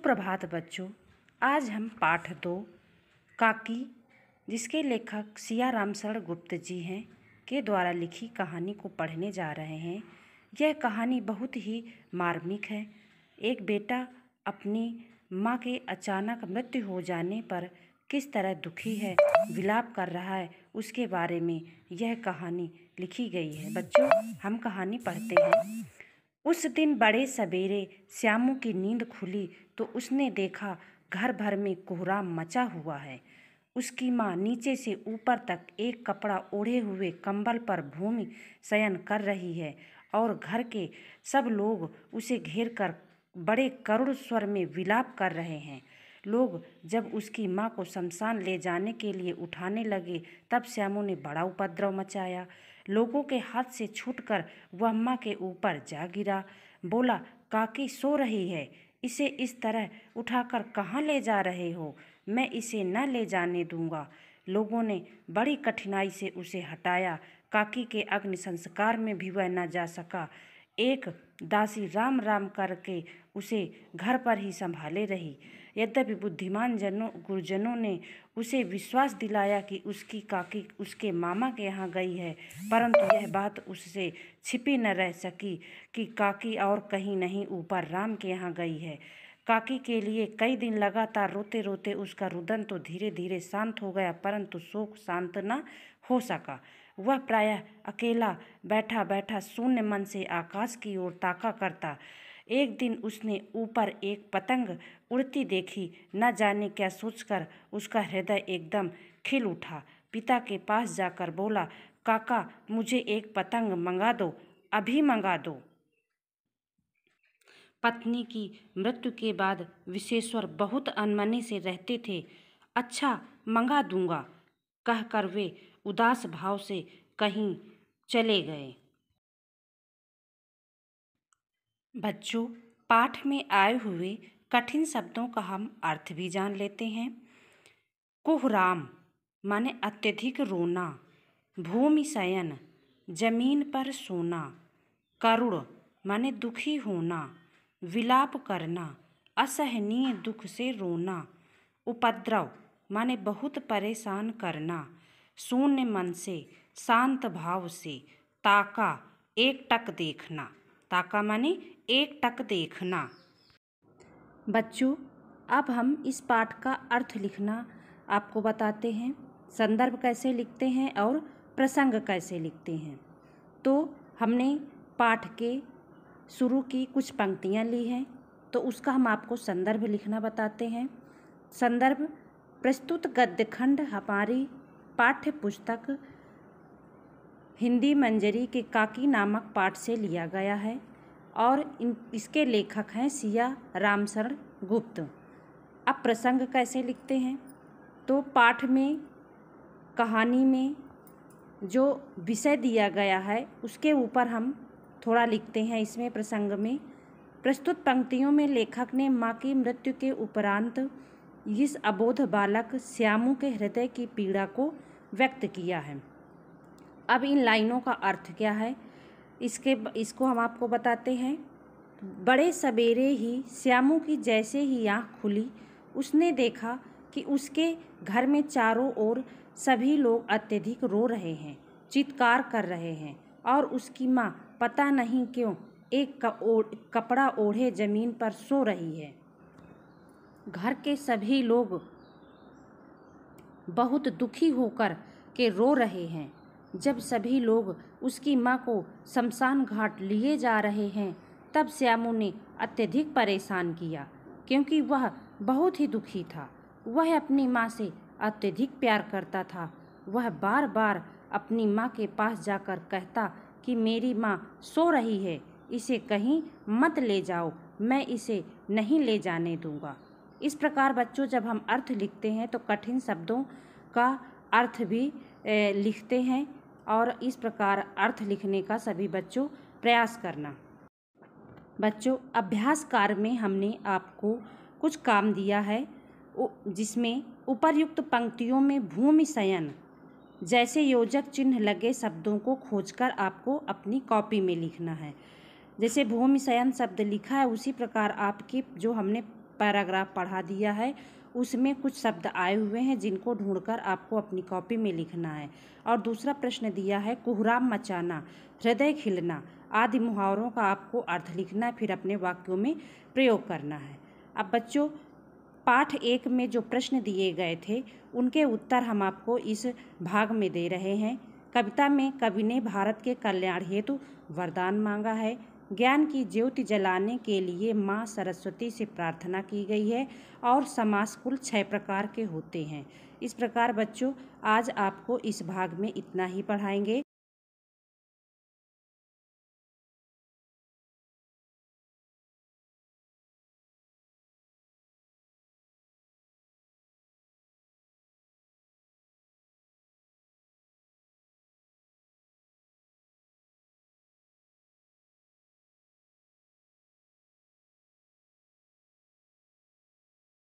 सुप्रभात बच्चों आज हम पाठ दो काकी जिसके लेखक सिया रामशरण गुप्त जी हैं के द्वारा लिखी कहानी को पढ़ने जा रहे हैं यह कहानी बहुत ही मार्मिक है एक बेटा अपनी माँ के अचानक मृत्यु हो जाने पर किस तरह दुखी है विलाप कर रहा है उसके बारे में यह कहानी लिखी गई है बच्चों हम कहानी पढ़ते हैं उस दिन बड़े सवेरे श्यामू की नींद खुली तो उसने देखा घर भर में कोहरा मचा हुआ है उसकी माँ नीचे से ऊपर तक एक कपड़ा ओढ़े हुए कंबल पर भूमि शयन कर रही है और घर के सब लोग उसे घेर कर बड़े करुण स्वर में विलाप कर रहे हैं लोग जब उसकी माँ को शमशान ले जाने के लिए उठाने लगे तब श्यामू ने बड़ा उपद्रव मचाया लोगों के हाथ से छूटकर वह अम्मा के ऊपर जा गिरा बोला काकी सो रही है इसे इस तरह उठाकर कहाँ ले जा रहे हो मैं इसे न ले जाने दूंगा लोगों ने बड़ी कठिनाई से उसे हटाया काकी के अग्नि संस्कार में भी वह न जा सका एक दासी राम राम करके उसे घर पर ही संभाले रही यद्यपि बुद्धिमान जनों गुरुजनों ने उसे विश्वास दिलाया कि उसकी काकी उसके मामा के यहाँ गई है परंतु यह बात उससे छिपी न रह सकी कि काकी और कहीं नहीं ऊपर राम के यहाँ गई है काकी के लिए कई दिन लगातार रोते रोते उसका रुदन तो धीरे धीरे शांत हो गया परंतु शोक शांत न हो सका वह प्रायः अकेला बैठा बैठा शून्य मन से आकाश की ओर ताका करता एक दिन उसने ऊपर एक पतंग उड़ती देखी न जाने क्या सोचकर उसका हृदय एकदम खिल उठा पिता के पास जाकर बोला काका मुझे एक पतंग मंगा दो अभी मंगा दो पत्नी की मृत्यु के बाद विशेश्वर बहुत अनमने से रहते थे अच्छा मंगा दूंगा कहकर वे उदास भाव से कहीं चले गए बच्चों पाठ में आए हुए कठिन शब्दों का हम अर्थ भी जान लेते हैं कुहराम माने अत्यधिक रोना भूमि शयन जमीन पर सोना करुण माने दुखी होना विलाप करना असहनीय दुख से रोना उपद्रव माने बहुत परेशान करना शून्य मन से शांत भाव से ताका एकटक देखना ताका माने एक टक देखना बच्चों अब हम इस पाठ का अर्थ लिखना आपको बताते हैं संदर्भ कैसे लिखते हैं और प्रसंग कैसे लिखते हैं तो हमने पाठ के शुरू की कुछ पंक्तियाँ ली हैं तो उसका हम आपको संदर्भ लिखना बताते हैं संदर्भ प्रस्तुत गद्यखंड हमारी पाठ्य पुस्तक हिंदी मंजरी के काकी नामक पाठ से लिया गया है और इन इसके लेखक हैं सिया रामसरण गुप्त अब प्रसंग कैसे लिखते हैं तो पाठ में कहानी में जो विषय दिया गया है उसके ऊपर हम थोड़ा लिखते हैं इसमें प्रसंग में प्रस्तुत पंक्तियों में लेखक ने माँ की मृत्यु के उपरांत इस अबोध बालक श्यामू के हृदय की पीड़ा को व्यक्त किया है अब इन लाइनों का अर्थ क्या है इसके इसको हम आपको बताते हैं बड़े सवेरे ही श्यामू की जैसे ही आँख खुली उसने देखा कि उसके घर में चारों ओर सभी लोग अत्यधिक रो रहे हैं चित्कार कर रहे हैं और उसकी माँ पता नहीं क्यों एक कपड़ा ओढ़े जमीन पर सो रही है घर के सभी लोग बहुत दुखी होकर के रो रहे हैं जब सभी लोग उसकी माँ को शमशान घाट लिए जा रहे हैं तब श्यामू ने अत्यधिक परेशान किया क्योंकि वह बहुत ही दुखी था वह अपनी माँ से अत्यधिक प्यार करता था वह बार बार अपनी माँ के पास जाकर कहता कि मेरी माँ सो रही है इसे कहीं मत ले जाओ मैं इसे नहीं ले जाने दूंगा इस प्रकार बच्चों जब हम अर्थ लिखते हैं तो कठिन शब्दों का अर्थ भी लिखते हैं और इस प्रकार अर्थ लिखने का सभी बच्चों प्रयास करना बच्चों अभ्यास कार्य में हमने आपको कुछ काम दिया है जिसमें उपर्युक्त पंक्तियों में भूमि शयन जैसे योजक चिन्ह लगे शब्दों को खोजकर आपको अपनी कॉपी में लिखना है जैसे भूमि शयन शब्द लिखा है उसी प्रकार आपके जो हमने पैराग्राफ पढ़ा दिया है उसमें कुछ शब्द आए हुए हैं जिनको ढूंढकर आपको अपनी कॉपी में लिखना है और दूसरा प्रश्न दिया है कोहराम मचाना हृदय खिलना आदि मुहावरों का आपको अर्थ लिखना है फिर अपने वाक्यों में प्रयोग करना है अब बच्चों पाठ एक में जो प्रश्न दिए गए थे उनके उत्तर हम आपको इस भाग में दे रहे हैं कविता में कवि ने भारत के कल्याण हेतु वरदान मांगा है ज्ञान की ज्योति जलाने के लिए माँ सरस्वती से प्रार्थना की गई है और समास कुल छः प्रकार के होते हैं इस प्रकार बच्चों आज आपको इस भाग में इतना ही पढ़ाएंगे